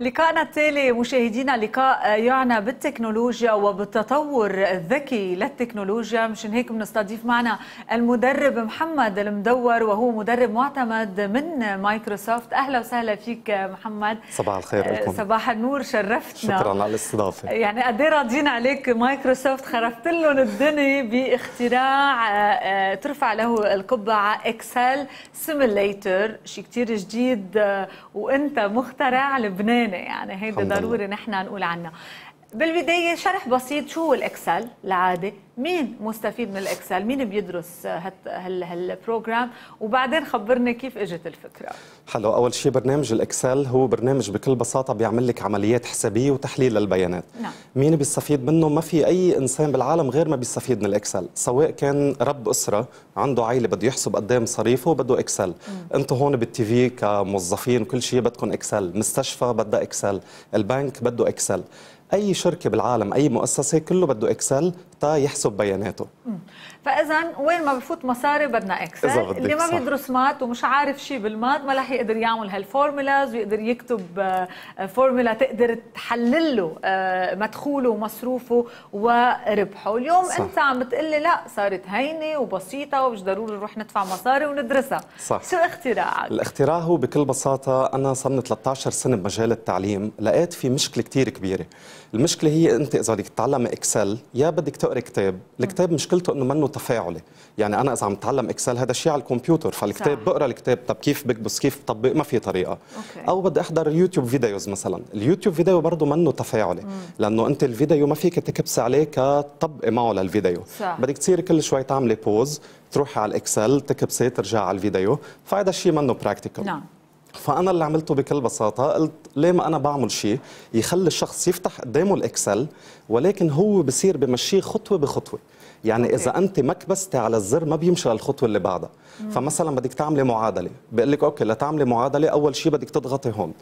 لقاءنا التالي مشاهدينا لقاء يعنى بالتكنولوجيا وبالتطور الذكي للتكنولوجيا مشان هيك بنستضيف معنا المدرب محمد المدور وهو مدرب معتمد من مايكروسوفت اهلا وسهلا فيك محمد صباح الخير آه، لكم صباح النور شرفتنا شكرا على الاستضافه يعني قد إيه راضيين عليك مايكروسوفت خرفت لهم الدنيا باختراع آه، آه، ترفع له القبعه اكسل سيميليتر شيء كثير جديد وانت مخترع لبنان مجانه يعني هيدا ضروري نحن نقول عنها بالبدايه شرح بسيط شو هو الاكسل العاده مين مستفيد من الاكسل مين بيدرس هالبروجرام وبعدين خبرنا كيف اجت الفكره حلو اول شيء برنامج الاكسل هو برنامج بكل بساطه بيعمل لك عمليات حسابيه وتحليل للبيانات نعم. مين بيستفيد منه ما في اي انسان بالعالم غير ما بيستفيد من الاكسل سواء كان رب اسره عنده عائله بده يحسب قدام مصاريفه بده اكسل انتم هون بالتي في كموظفين كل شيء بدكم اكسل مستشفى بدها اكسل البنك بده اكسل اي شركه بالعالم اي مؤسسه كله بده اكسل حتى يحسب بياناته فاذا وين ما بفوت مصاري بدنا اكسل اللي ما بيدرس مات ومش عارف شيء بالمات ما رح يقدر يعمل هالفورمولاز ويقدر يكتب فورمولا آه، آه، تقدر تحلل له آه، مدخوله ومصروفه وربحه اليوم صح. انت عم بتقلي لا صارت هينه وبسيطه ومش ضروري نروح ندفع مصاري وندرسها صح. شو اختراعك الاختراع هو بكل بساطه انا صار لي 13 سنه بمجال التعليم لقيت في مشكله كثير كبيره المشكله هي انت اذا بدك تتعلم اكسل يا بدك تقرا كتاب الكتاب مشكلته انه منه تفاعلي يعني انا اذا عم اتعلم اكسل هذا شيء على الكمبيوتر فالكتاب بقرا الكتاب طب كيف بكبس كيف بطبق ما في طريقه أوكي. او بدي احضر اليوتيوب فيديوز مثلا اليوتيوب فيديو برضه منه تفاعلي مم. لانه انت الفيديو ما فيك تكبس عليه كطبق معه للفيديو صح. بدك تصيري كل شوي تعملي بوز تروحي على الاكسل تكبسي ترجع على الفيديو فهذا الشيء منه براكتيكال نعم فانا اللي عملته بكل بساطه قلت ليه ما انا بعمل شيء يخلي الشخص يفتح قدامه الاكسل ولكن هو بصير بمشيه خطوه بخطوه يعني أوكي. اذا انت ما كبستي على الزر ما بيمشي للخطوه اللي بعدها فمثلا بدك تعملي معادله بقول لك اوكي لتعملي معادله اول شيء بدك تضغطي هون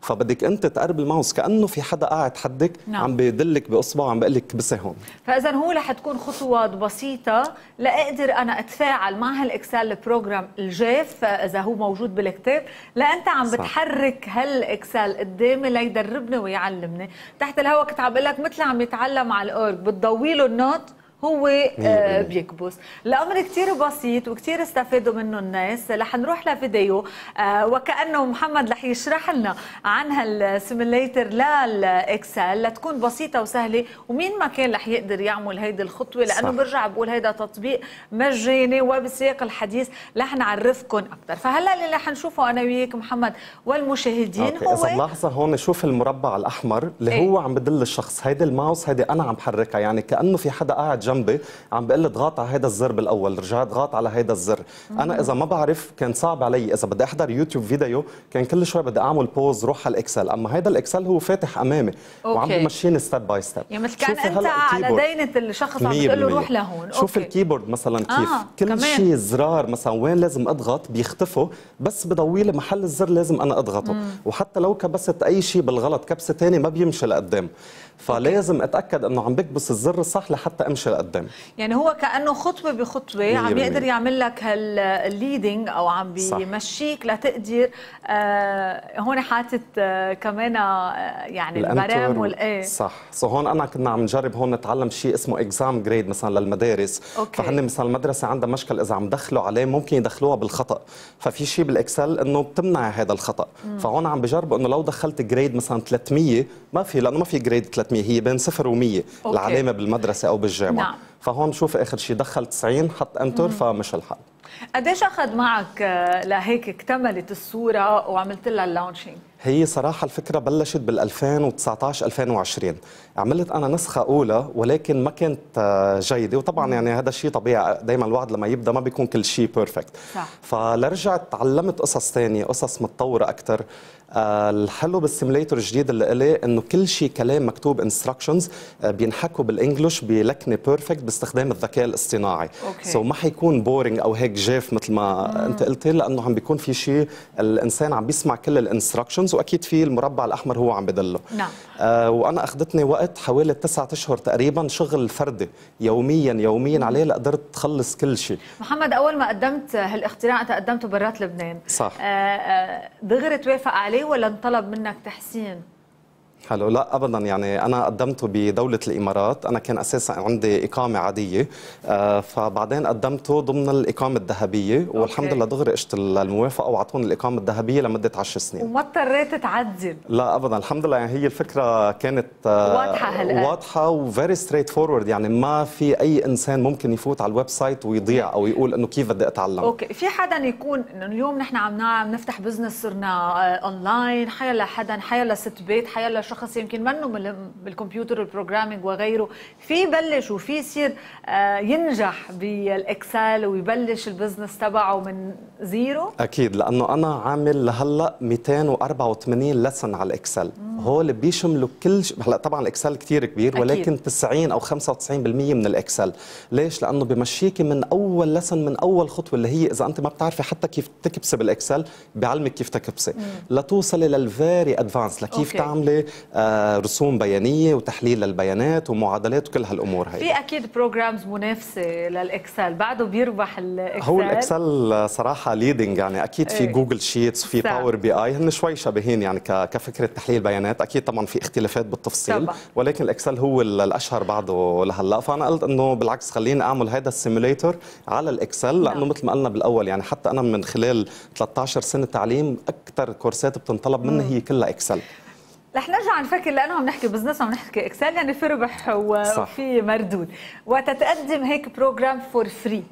فبدك انت تقرب الماوس كانه في حدا قاعد حدك نعم. عم بيدلك باصبعه عم بقول لك كبسي هون فاذا هو رح تكون خطوات بسيطه لاقدر انا اتفاعل مع هالاكسل بروجرام الجاف اذا هو موجود بالكتاب لانت عم صح. بتحرك هالاكسل قدامي ليدربني ويعلمني تحت الهواء كنت عم بقول لك مثل عم يتعلم على الاورج بتضوي له النوت هو آه، إيه. بيكبس الامر كثير بسيط وكثير استفادوا منه الناس رح نروح لفيديو آه، وكانه محمد رح يشرح لنا عن هالسيميليتر للاكسل لتكون بسيطه وسهله ومين ما كان رح يقدر يعمل هيدي الخطوه لانه صح. برجع بقول هيدا تطبيق مجاني وبسياق الحديث رح نعرفكم اكثر فهلا اللي رح نشوفه انا وياك محمد والمشاهدين أوكي. هو اذا ملاحظه هون شوف المربع الاحمر اللي ايه؟ هو عم بدل الشخص هيدي الماوس هيدي انا عم بحركها يعني كانه في حدا قاعد جنبي عم بقول لي اضغط على هذا الزر بالاول رجعت ضغط على هذا الزر انا اذا ما بعرف كان صعب علي اذا بدي احضر يوتيوب فيديو كان كل شوي بدي اعمل بوز روح على الاكسل اما هذا الاكسل هو فاتح امامي أوكي. وعم بمشيني ستيب باي ستيب يعني مثل كان انت على دينه الشخص عم بتقول له روح لهون شوف أوكي. الكيبورد مثلا آه، كيف آه. كل شيء زرار مثلا وين لازم اضغط بيختفوا بس بضوي لي محل الزر لازم انا اضغطه مم. وحتى لو كبست اي شيء بالغلط كبسه ثانيه ما بيمشي لقدام فلازم اتاكد انه عم بكبس الزر الصح لحتى امشي لقدام يعني هو كانه خطوه بخطوه عم يقدر يعمل لك هالليدنج او عم بيمشيك لتقدر آه هون حاطط آه كمان آه، يعني البرام والايه صح سو هون انا كنا عم نجرب هون نتعلم شيء اسمه اكزام جريد مثلا للمدارس أوكي. فهن مثلا المدرسه عندها مشكل اذا عم دخلوا عليه ممكن يدخلوها بالخطا ففي شيء بالاكسل انه بتمنع هذا الخطا فهون عم بجرب انه لو دخلت جريد مثلا 300 ما في لانه ما في جريد 300 300 هي بين صفر و100 العلامه بالمدرسه او بالجامعه نعم. فهون شوف اخر شيء دخل 90 حط انتر فمش الحال قديش اخذ معك آه، لهيك اكتملت الصوره وعملت لها اللونشينج؟ هي صراحة الفكرة بلشت بال 2019 2020 عملت أنا نسخة أولى ولكن ما كانت آه، جيدة وطبعا يعني هذا الشيء طبيعي دائما الواحد لما يبدأ ما بيكون كل شيء بيرفكت فلرجعت تعلمت قصص ثانية قصص متطورة أكثر آه، الحلو بالسيميليتور الجديد اللي إلي إنه كل شيء كلام مكتوب انستراكشنز بينحكوا بالإنجلش بلكنة بيرفكت باستخدام الذكاء الاصطناعي سو so ما حيكون بورينج أو هيك جاف مثل ما آه. انت قلتي لانه عم بيكون في شيء الانسان عم بيسمع كل الانستراكشنز واكيد في المربع الاحمر هو عم بدله نعم آه وانا اخذتني وقت حوالي تسعة اشهر تقريبا شغل فردي يوميا يوميا مم. عليه لقدرت تخلص كل شيء محمد اول ما قدمت هالاختراع انت قدمته برات لبنان صح آه،, آه دغري توافق عليه ولا انطلب منك تحسين حلو لا ابدا يعني انا قدمته بدوله الامارات انا كان اساسا عندي اقامه عاديه آه، فبعدين قدمته ضمن الاقامه الذهبيه والحمد لله دغري اجت الموافقه وعطوني الاقامه الذهبيه لمده 10 سنين وما اضطريت تعدل لا ابدا الحمد لله يعني هي الفكره كانت آه، واضحه هلا واضحه وفيري ستريت فورورد يعني ما في اي انسان ممكن يفوت على الويب سايت ويضيع او يقول انه كيف بدي اتعلم اوكي في حدا يكون انه اليوم نحن عم نفتح بزنس صرنا اونلاين آه، حيلا حدا حيلا ست بيت حيلا شخص يمكن منه بالكمبيوتر والبروجرامينج وغيره في يبلش وفي يصير آه، ينجح بالاكسل ويبلش البزنس تبعه من زيرو اكيد لانه انا عامل لهلا 284 لسن على الاكسل هول بيشملوا كل ش... هلا طبعا الاكسل كثير كبير أكيد. ولكن 90 او 95% من الاكسل ليش لانه بمشيكي من اول لسن من اول خطوه اللي هي اذا انت ما بتعرفي حتى كيف تكبسي بالاكسل بيعلمك كيف تكبسي لتوصلي للفيري ادفانس لكيف أوكي. تعملي آه، رسوم بيانيه وتحليل للبيانات ومعادلات وكل هالامور هي في اكيد بروجرامز منافسه للاكسل بعده بيربح الاكسل هو الاكسل صراحه ليدنج يعني اكيد في جوجل إيه. شيتس في باور بي اي هن شوي شبهين يعني كفكره تحليل بيانات اكيد طبعا في اختلافات بالتفصيل طبعا. ولكن الاكسل هو الاشهر بعده لهلا فانا قلت انه بالعكس خليني اعمل هذا السيموليتر على الاكسل لانه نعم. مثل ما قلنا بالاول يعني حتى انا من خلال 13 سنه تعليم اكثر كورسات بتنطلب مني هي كلها اكسل رح نرجع نفكر لانه عم نحكي بزنس وعم نحكي اكسل يعني في ربح وفي مردود وتتقدم هيك بروجرام فور فري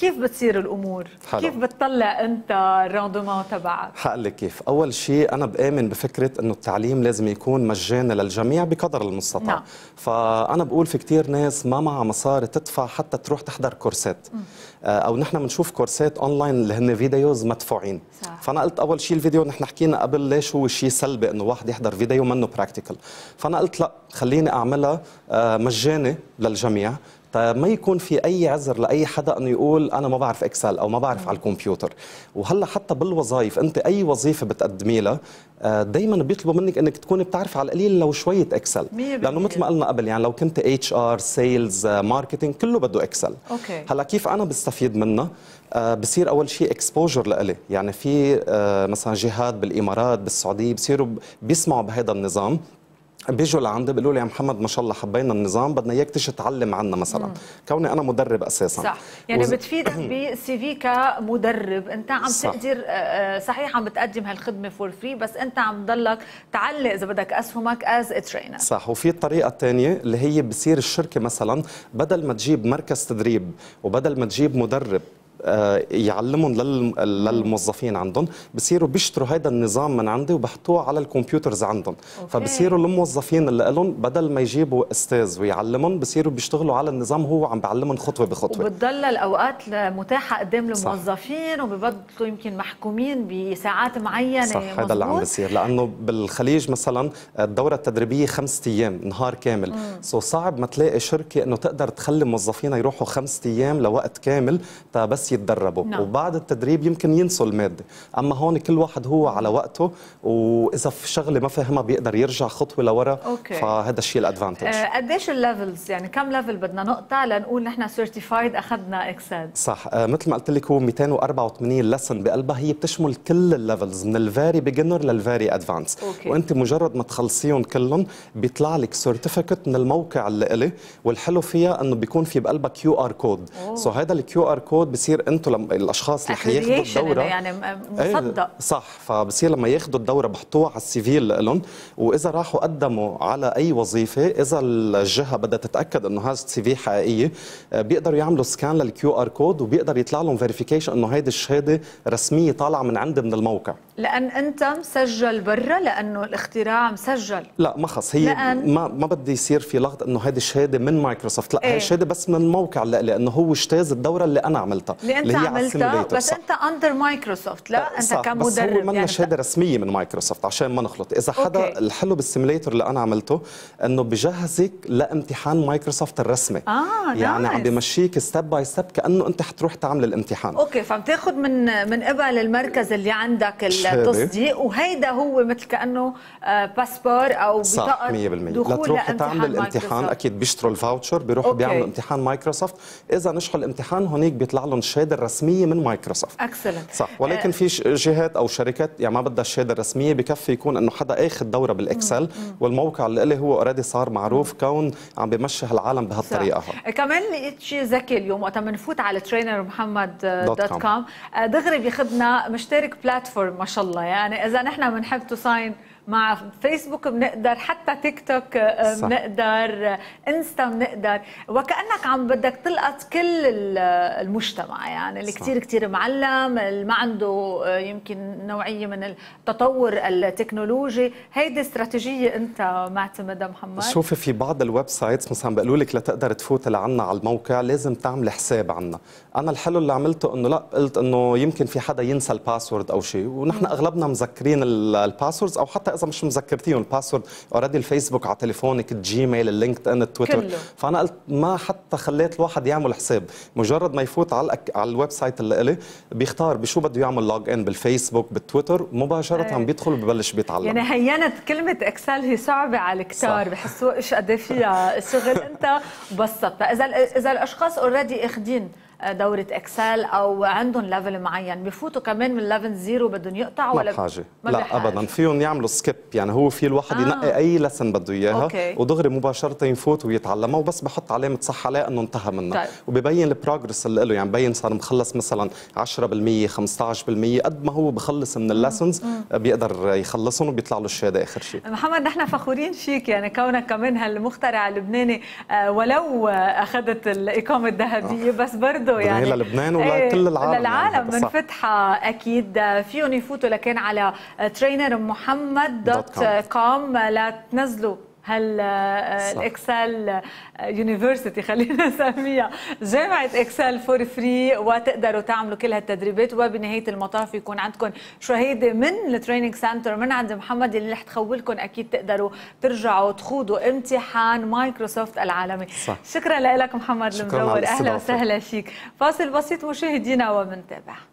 كيف بتصير الامور؟ حلو. كيف بتطلع انت الراندومون تبعك؟ حقول لك كيف، اول شيء انا بآمن بفكره انه التعليم لازم يكون مجاني للجميع بقدر المستطاع، نعم. فانا بقول في كثير ناس ما معها مصاري تدفع حتى تروح تحضر كورسات م. آه، او نحن بنشوف كورسات اونلاين اللي هن فيديوز مدفوعين صح. فانا قلت اول شيء الفيديو نحن حكينا قبل ليش هو شيء سلبي انه واحد يحضر فيديو منه براكتيكال، فانا قلت لا خليني اعملها آه، مجاني للجميع طيب ما يكون في اي عذر لاي حدا انه يقول انا ما بعرف اكسل او ما بعرف على الكمبيوتر وهلا حتى بالوظائف انت اي وظيفه بتقدمي لها آه، دائما بيطلبوا منك انك تكوني بتعرف على القليل لو شويه اكسل لانه مثل ما قلنا قبل يعني لو كنت اتش ار سيلز ماركتنج كله بده اكسل أوكي. هلا كيف انا بستفيد منه آه، بصير اول شيء اكسبوجر لإلي يعني في آه، مثلا جهات بالامارات بالسعوديه بصيروا بيسمعوا بهذا النظام بيجوا لعندي بيقولوا لي يا محمد ما شاء الله حبينا النظام بدنا اياك تيجي تعلم عنا مثلا مم. كوني انا مدرب اساسا صح يعني وز... بتفيدك بسي في كمدرب انت عم صح. تقدر آه، آه، صحيح عم بتقدم هالخدمه فور فري بس انت عم تضلك تعلق اذا بدك اسهمك از ترينر صح وفي الطريقه الثانيه اللي هي بصير الشركه مثلا بدل ما تجيب مركز تدريب وبدل ما تجيب مدرب آه، يعلمهم للموظفين عندهم بصيروا بيشتروا هذا النظام من عندي وبحطوه على الكمبيوترز عندهم فبصيروا الموظفين اللي لهم بدل ما يجيبوا استاذ ويعلمهم بصيروا بيشتغلوا على النظام هو عم بعلمهم خطوه بخطوه وبتضل الاوقات متاحه قدام الموظفين وببطلوا يمكن محكومين بساعات معينه صح هذا اللي عم بيصير لانه بالخليج مثلا الدوره التدريبيه خمسة ايام نهار كامل سو so صعب ما تلاقي شركه انه تقدر تخلي موظفينها يروحوا خمسة ايام لوقت كامل بس يتدربوا نعم. وبعد التدريب يمكن ينسوا الماده اما هون كل واحد هو على وقته واذا في شغله ما فهمها بيقدر يرجع خطوه لورا أوكي. فهذا الشيء الادفانتج آه قديش الليفلز يعني كم ليفل بدنا نقطع لنقول نحن سيرتيفايد اخذنا اكساد صح آه مثل ما قلت لك هو 284 لسن بقلبها هي بتشمل كل الليفلز من الفيري بيجنر للفيري ادفانس وانت مجرد ما تخلصيهم كلهم بيطلع لك سيرتيفيكت من الموقع اللي الي والحلو فيها انه بيكون في بقلبها كيو ار كود سو هذا الكيو ار كود بصير بصير انتوا لما الاشخاص اللي هياخدوا الدوره يعني إيه، مصدق أيه صح فبصير لما ياخدوا الدوره بحطوها على السي لهم واذا راحوا قدموا على اي وظيفه اذا الجهه بدها تتاكد انه هذا السي في حقيقيه آه، بيقدروا يعملوا سكان للكيو ار كود وبيقدر يطلع لهم فيريفيكيشن انه هيدي الشهاده رسميه طالعه من عند من الموقع لان انت مسجل برا لانه الاختراع مسجل لا ما خص هي لأن... ما ما بدي يصير في لغط انه هيدي الشهاده من مايكروسوفت لا ايه؟ هي الشهاده بس من الموقع لانه هو اجتاز الدوره اللي انا عملتها اللي انت عملتها بس صح. انت اندر مايكروسوفت لا انت صح. كمدرب بس هو يعني شهاده رسميه من مايكروسوفت عشان ما نخلط اذا حدا أوكي. الحلو بالسيميليتور اللي انا عملته انه بجهزك لامتحان مايكروسوفت الرسمي آه يعني نايز. عم بمشيك ستيب باي ستيب كانه انت حتروح تعمل الامتحان اوكي فعم تاخذ من من قبل المركز اللي عندك التصديق وهيدا هو مثل كانه باسبور آه، او بطاقه 100% لتروح تعمل الامتحان اكيد بيشتروا الفاوتشر بيروحوا بيعملوا امتحان مايكروسوفت اذا نجحوا الامتحان هونيك بيطلع لهم الشهاده الرسميه من مايكروسوفت اكسلنت صح ولكن أه في جهات او شركات يعني ما بدها الشهاده الرسميه بكفي يكون انه حدا اخذ دوره بالاكسل والموقع اللي له هو اوريدي صار معروف كون عم بمشي هالعالم بهالطريقه هاي كمان لقيت شيء ذكي اليوم وقت بنفوت على ترينر محمد دوت كوم آه، دغري بياخذنا مشترك بلاتفورم ما شاء الله يعني اذا نحن بنحب تو ساين مع فيسبوك بنقدر حتى تيك توك آه، آه، بنقدر انستا آه، بنقدر وكانك عم بدك تلقط كل المجتمع يعني اللي كثير كثير معلم اللي ما عنده يمكن نوعيه من التطور التكنولوجي هيدي استراتيجيه انت معتمدها محمد شوفي في بعض الويب سايتس مثلا بيقولوا لك لتقدر تفوت لعنا على الموقع لازم تعمل حساب عنا انا الحلو اللي عملته انه لا قلت انه يمكن في حدا ينسى الباسورد او شيء ونحن اغلبنا مذكرين الباسوردز او حتى اذا مش مذكرتيهم الباسورد اوريدي الفيسبوك على تليفونك الجيميل اللينكد ان التويتر كله. فانا قلت ما حتى خليت الواحد يعمل حساب مجرد ما يفوت على الأك... على الويب سايت اللي إلي بيختار بشو بده يعمل لوج ان بالفيسبوك بالتويتر مباشره عم آه. بيدخل وببلش بيتعلم يعني هينت كلمه اكسل هي صعبه على الكتار بحسوا ايش قد إيه فيها شغل انت بسطتها اذا اذا الاشخاص اوريدي اخذين دوره اكسل او عندهم ليفل معين بفوتوا كمان من ليفل زيرو بدهم يقطعوا ولا بحاجه ما لا بحاجة. ابدا فيهم يعملوا سكيب يعني هو في الواحد آه. ينقي اي لسن بده اياها ودغري مباشره يفوت ويتعلمها وبس بحط علامه صح عليه انه انتهى منها طيب. وببين البروجرس اللي له يعني ببين صار مخلص مثلا 10% 15% قد ما هو بخلص من اللسنز آه، بيقدر يخلصهم وبيطلع له الشهاده اخر شيء محمد نحن فخورين فيك يعني كونك كمان هالمخترع اللبناني آه، ولو آه، اخذت الاقامه الذهبيه بس برضه بده يعني لا لبنان ولكل ايه العالم يعني، للعالم يعني منفتحه اكيد فيهم يفوتوا لكن على ترينر محمد دوت كوم لتنزلوا هل آه، آه، الاكسل يونيفرسيتي آه، خلينا نسميها جامعه اكسل فور فري وتقدروا تعملوا كل هالتدريبات وبنهايه المطاف يكون عندكم شهيده من التريننج سنتر من عند محمد اللي رح تخولكم اكيد تقدروا ترجعوا تخوضوا امتحان مايكروسوفت العالمي صح. شكرا لك محمد المدور اهلا وسهلا فيك فاصل بسيط مشاهدينا ومنتابع